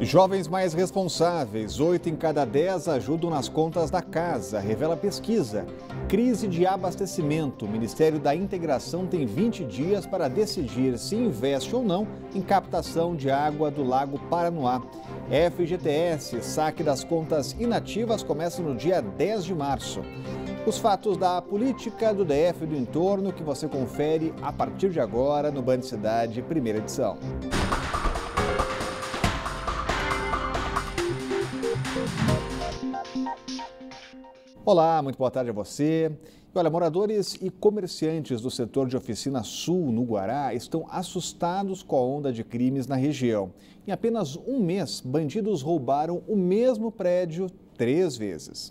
Jovens mais responsáveis, 8 em cada 10 ajudam nas contas da casa, revela pesquisa. Crise de abastecimento, o Ministério da Integração tem 20 dias para decidir se investe ou não em captação de água do Lago Paranoá. FGTS, saque das contas inativas começa no dia 10 de março. Os fatos da política do DF e do entorno que você confere a partir de agora no Band Cidade, primeira edição. Olá, muito boa tarde a você. olha, moradores e comerciantes do setor de oficina sul no Guará estão assustados com a onda de crimes na região. Em apenas um mês, bandidos roubaram o mesmo prédio três vezes.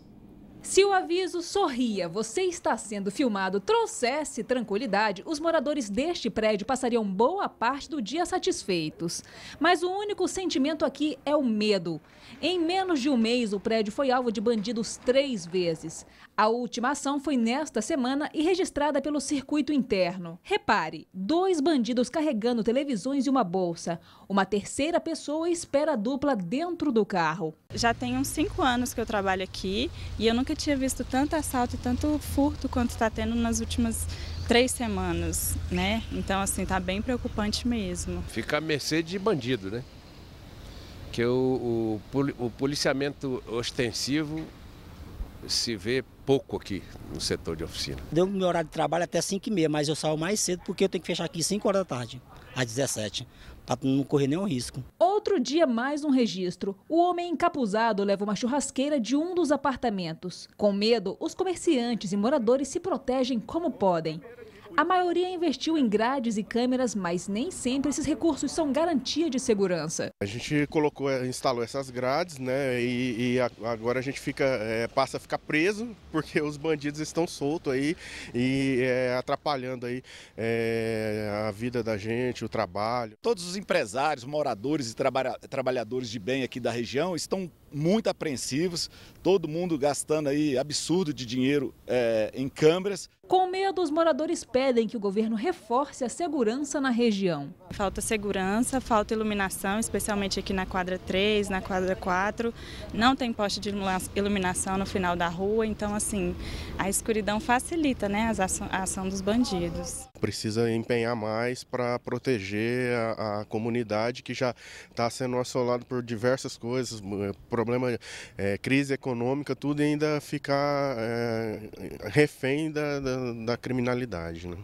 Se o aviso sorria, você está sendo filmado, trouxesse tranquilidade, os moradores deste prédio passariam boa parte do dia satisfeitos. Mas o único sentimento aqui é o medo. Em menos de um mês, o prédio foi alvo de bandidos três vezes. A última ação foi nesta semana e registrada pelo circuito interno. Repare, dois bandidos carregando televisões e uma bolsa. Uma terceira pessoa espera a dupla dentro do carro. Já tem uns cinco anos que eu trabalho aqui e eu não nunca tinha visto tanto assalto e tanto furto quanto está tendo nas últimas três semanas, né? Então, assim, tá bem preocupante mesmo. Fica a mercê de bandido, né? Que o, o, o policiamento ostensivo se vê pouco aqui no setor de oficina. Deu meu horário de trabalho até 5 e meia, mas eu saio mais cedo porque eu tenho que fechar aqui 5 horas da tarde, às 17, para não correr nenhum risco. Outro dia, mais um registro. O homem encapuzado leva uma churrasqueira de um dos apartamentos. Com medo, os comerciantes e moradores se protegem como podem. A maioria investiu em grades e câmeras, mas nem sempre esses recursos são garantia de segurança. A gente colocou, eh, instalou essas grades, né? E, e agora a gente fica, é, passa a ficar preso porque os bandidos estão soltos aí e é, atrapalhando aí é, a vida da gente, o trabalho. Todos os empresários, moradores e trabalhadores de bem aqui da região estão muito apreensivos, todo mundo gastando aí absurdo de dinheiro é, em câmeras. Com medo, os moradores pedem que o governo reforce a segurança na região. Falta segurança, falta iluminação, especialmente aqui na quadra 3, na quadra 4. Não tem poste de iluminação no final da rua, então assim, a escuridão facilita né, a ação dos bandidos. Precisa empenhar mais para proteger a, a, comunidade que já está sendo assolada por diversas coisas, problema, é, crise econômica, tudo e ainda ficar é, refém da, da, da criminalidade. Né?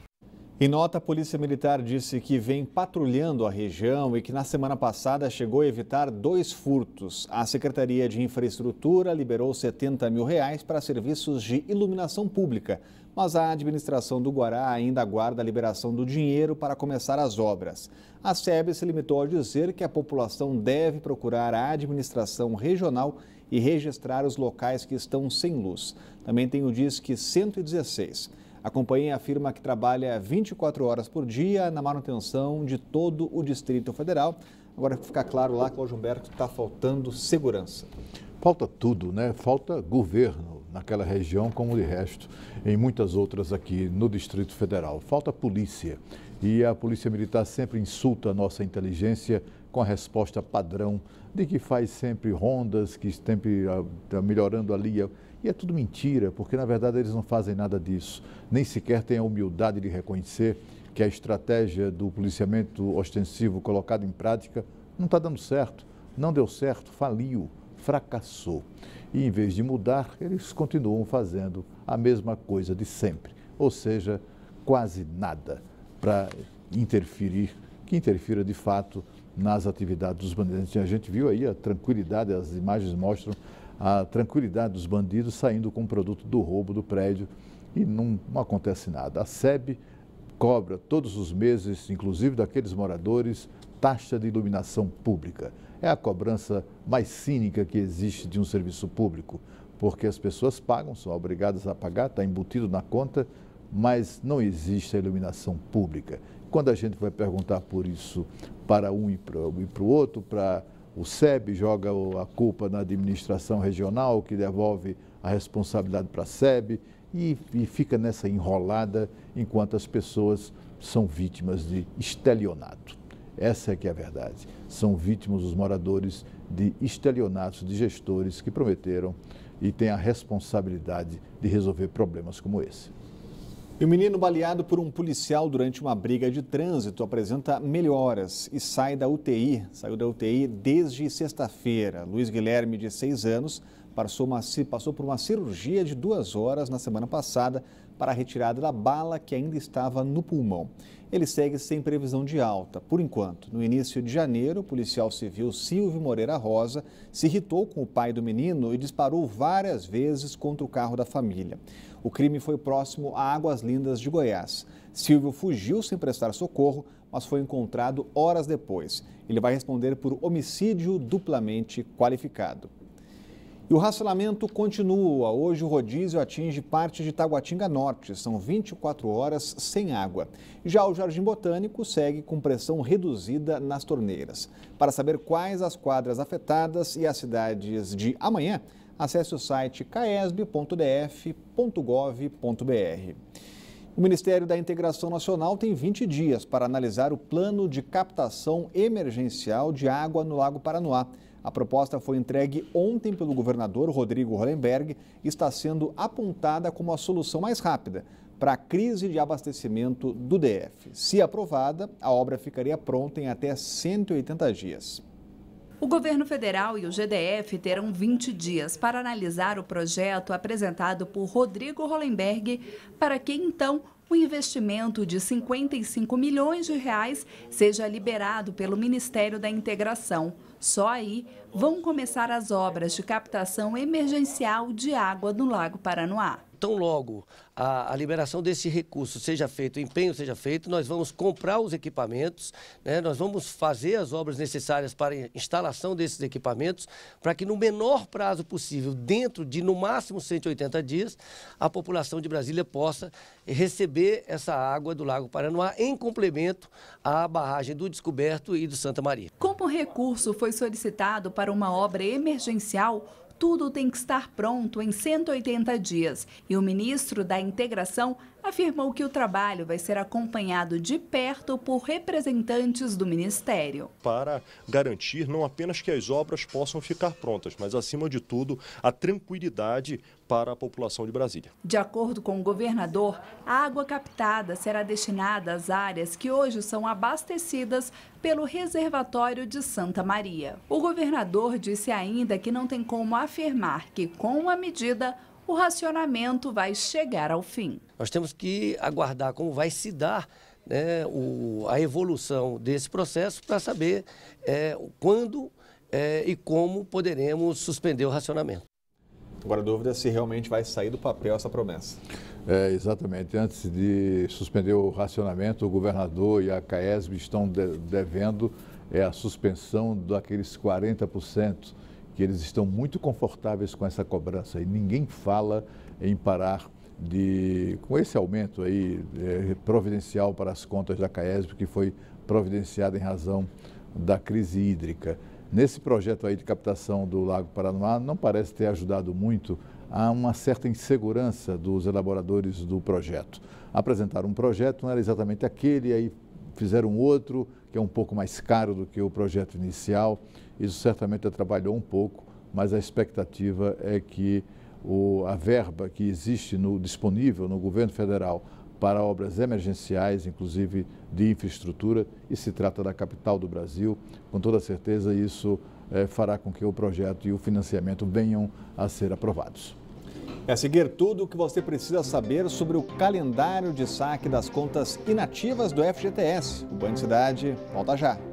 Em nota, a Polícia Militar disse que vem patrulhando a região e que na semana passada chegou a evitar dois furtos. A Secretaria de Infraestrutura liberou 70 mil reais para serviços de iluminação pública, mas a administração do Guará ainda aguarda a liberação do dinheiro para começar as obras. A SEB se limitou a dizer que a população deve procurar a administração regional e registrar os locais que estão sem luz. Também tem o Disque 116. A companhia afirma que trabalha 24 horas por dia na manutenção de todo o Distrito Federal. Agora fica claro lá, Cláudio Humberto, está faltando segurança. Falta tudo, né? Falta governo naquela região, como de resto em muitas outras aqui no Distrito Federal. Falta polícia. E a Polícia Militar sempre insulta a nossa inteligência com a resposta padrão de que faz sempre rondas, que sempre está ah, melhorando ali e é tudo mentira, porque na verdade eles não fazem nada disso, nem sequer têm a humildade de reconhecer que a estratégia do policiamento ostensivo colocada em prática não está dando certo, não deu certo, faliu, fracassou. E em vez de mudar, eles continuam fazendo a mesma coisa de sempre, ou seja, quase nada para interferir, que interfira de fato nas atividades dos bandeirantes. A gente viu aí a tranquilidade, as imagens mostram a tranquilidade dos bandidos saindo com o produto do roubo do prédio e não, não acontece nada. A SEB cobra todos os meses, inclusive daqueles moradores, taxa de iluminação pública. É a cobrança mais cínica que existe de um serviço público, porque as pessoas pagam, são obrigadas a pagar, está embutido na conta, mas não existe a iluminação pública. Quando a gente vai perguntar por isso para um e para o outro, para o SEB joga a culpa na administração regional, que devolve a responsabilidade para a SEB, e, e, fica nessa enrolada enquanto as pessoas são vítimas de estelionato. Essa é que é a verdade. São vítimas os moradores de estelionatos de gestores que prometeram e têm a responsabilidade de resolver problemas como esse. E o menino baleado por um policial durante uma briga de trânsito apresenta melhoras e sai da UTI. Saiu da UTI desde sexta-feira. Luiz Guilherme, de seis anos, passou, uma, passou por uma cirurgia de duas horas na semana passada para a retirada da bala que ainda estava no pulmão. Ele segue sem previsão de alta. Por enquanto, no início de janeiro, o policial civil Silvio Moreira Rosa se irritou com o pai do menino e disparou várias vezes contra o carro da família. O crime foi próximo a Águas Lindas de Goiás. Silvio fugiu sem prestar socorro, mas foi encontrado horas depois. Ele vai responder por homicídio duplamente qualificado. E o racionamento continua. Hoje o rodízio atinge parte de Taguatinga Norte. São 24 horas sem água. Já o Jardim Botânico segue com pressão reduzida nas torneiras. Para saber quais as quadras afetadas e as cidades de amanhã, acesse o site caesb.df.gov.br. O Ministério da Integração Nacional tem 20 dias para analisar o plano de captação emergencial de água no Lago Paranoá. A proposta foi entregue ontem pelo governador Rodrigo Hollenberg e está sendo apontada como a solução mais rápida para a crise de abastecimento do DF. Se aprovada, a obra ficaria pronta em até 180 dias. O governo federal e o GDF terão 20 dias para analisar o projeto apresentado por Rodrigo Hollenberg, para que então o investimento de 55 milhões de reais seja liberado pelo Ministério da Integração. Só aí vão começar as obras de captação emergencial de água no Lago Paranoá tão logo a, a liberação desse recurso seja feito, o empenho seja feito, nós vamos comprar os equipamentos, né? nós vamos fazer as obras necessárias para a instalação desses equipamentos, para que no menor prazo possível, dentro de no máximo 180 dias, a população de Brasília possa receber essa água do Lago Paranoá em complemento à barragem do Descoberto e do Santa Maria. Como recurso foi solicitado para uma obra emergencial, tudo tem que estar pronto em 180 dias e o ministro da Integração afirmou que o trabalho vai ser acompanhado de perto por representantes do Ministério. Para garantir não apenas que as obras possam ficar prontas, mas, acima de tudo, a tranquilidade para a população de Brasília. De acordo com o governador, a água captada será destinada às áreas que hoje são abastecidas pelo reservatório de Santa Maria. O governador disse ainda que não tem como afirmar que, com a medida, o racionamento vai chegar ao fim. Nós temos que aguardar como vai se dar né, o, a evolução desse processo para saber é, quando é, e como poderemos suspender o racionamento. Agora a dúvida é se realmente vai sair do papel essa promessa. É, exatamente. Antes de suspender o racionamento, o governador e a CAESB estão de, devendo é, a suspensão daqueles 40% que eles estão muito confortáveis com essa cobrança e ninguém fala em parar de, com esse aumento aí é, providencial para as contas da CAESB, que foi providenciado em razão da crise hídrica. Nesse projeto aí de captação do Lago Paranoá, não parece ter ajudado muito a uma certa insegurança dos elaboradores do projeto. Apresentaram um projeto, não era exatamente aquele, aí fizeram outro que é um pouco mais caro do que o projeto inicial. Isso certamente atrapalhou um pouco, mas a expectativa é que o, a verba que existe no, disponível no governo federal para obras emergenciais, inclusive de infraestrutura, e se trata da capital do Brasil, com toda certeza isso é, fará com que o projeto e o financiamento venham a ser aprovados. É seguir tudo o que você precisa saber sobre o calendário de saque das contas inativas do FGTS. O Banco Cidade volta já.